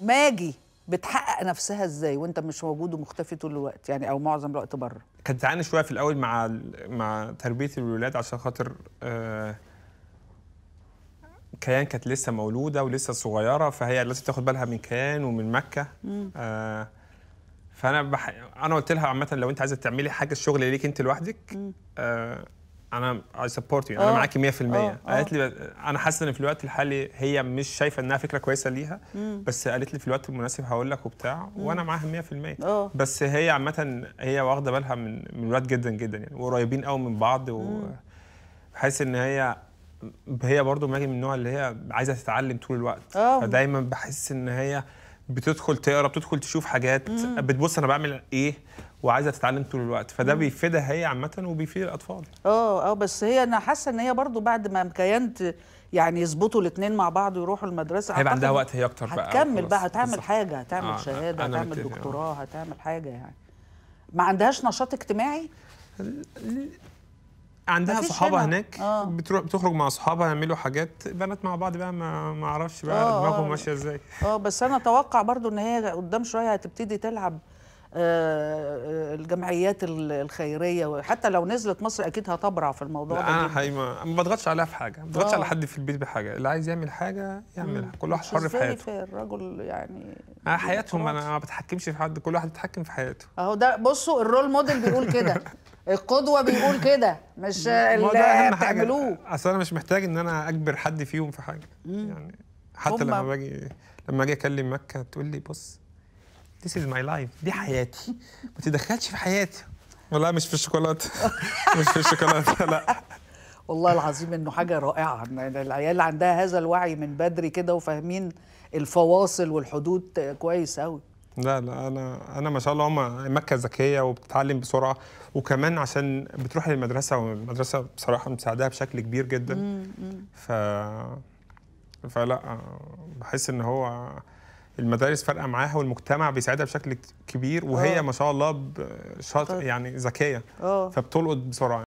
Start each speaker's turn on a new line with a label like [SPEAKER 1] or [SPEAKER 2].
[SPEAKER 1] ماجي بتحقق نفسها ازاي وانت مش موجود ومختفي طول الوقت يعني او معظم الوقت بره
[SPEAKER 2] كانت تعاني شويه في الاول مع مع تربيه الولاد عشان خاطر آه، كيان كانت لسه مولوده ولسه صغيره فهي لازم تاخد بالها من كيان ومن مكه آه، فانا بح... انا قلت لها عامه لو انت عايزه تعملي حاجه الشغل ليك انت لوحدك انا اي سبورت يو انا آه. معاكي 100% آه، قالت لي آه. انا حاسه ان في الوقت الحالي هي مش شايفه انها فكره كويسه ليها مم. بس قالت لي في الوقت المناسب هقول لك وبتاع مم. وانا معاها 100% أوه. بس هي عامه هي واخده بالها من من الوقت جدا جدا يعني وقريبين قوي من بعض وحاسس ان هي هي برضو ماجي من النوع اللي هي عايزه تتعلم طول الوقت أوه. فدايما بحس ان هي بتدخل تقرا بتدخل تشوف حاجات مم. بتبص انا بعمل ايه وعايزه تتعلم طول الوقت فده بيفيدها هي عامه وبيفيد الاطفال
[SPEAKER 1] اه اه بس هي انا حاسه ان هي برضو بعد ما كينت يعني يظبطوا الاثنين مع بعض ويروحوا المدرسه هيبقى عندها وقت هي اكتر بقى هتكمل بقى هتعمل حاجه هتعمل آه شهاده هتعمل دكتوراه دكتوراه هتعمل حاجه يعني ما عندهاش نشاط اجتماعي عندها صحابها هناك
[SPEAKER 2] آه. بتروح بتخرج مع اصحابها يعملوا حاجات بنات مع بعض بقى ما ما اعرفش بقى آه، دماغهم آه. ماشيه ازاي
[SPEAKER 1] اه بس انا اتوقع برضو ان هي قدام شويه هتبتدي تلعب آه، آه، الجمعيات الخيريه وحتى لو نزلت مصر اكيد هتبرع في الموضوع ده
[SPEAKER 2] اه هي ما بضغطش عليها في حاجه ما بضغطش على آه. حد في البيت بحاجه اللي عايز يعمل حاجه يعملها كل واحد حر في حياته
[SPEAKER 1] الراجل يعني
[SPEAKER 2] اه حياتهم انا ما بتحكمش في حد كل واحد بيتحكم في حياته
[SPEAKER 1] اهو ده بصوا الرول موديل بيقول كده القدوه بيقول كده مش اللي بتعملوه
[SPEAKER 2] اصل انا مش محتاج ان انا اجبر حد فيهم في حاجه يعني حتى لما باجي لما اجي اكلم مكه تقول لي بص This is my life دي حياتي ما تدخلش في حياتي والله مش في الشوكولاته مش في الشوكولاته لا
[SPEAKER 1] والله العظيم انه حاجه رائعه العيال عندها هذا الوعي من بدري كده وفاهمين الفواصل والحدود كويس قوي
[SPEAKER 2] لا لا انا انا ما شاء الله هم مكه ذكيه وبتتعلم بسرعه وكمان عشان بتروح للمدرسه والمدرسه بصراحه مساعدها بشكل كبير جدا ف فلا بحس ان هو المدارس فارقه معاها والمجتمع بيساعدها بشكل كبير وهي أوه. ما شاء الله طيب. يعني ذكيه اه. فبتلقط بسرعه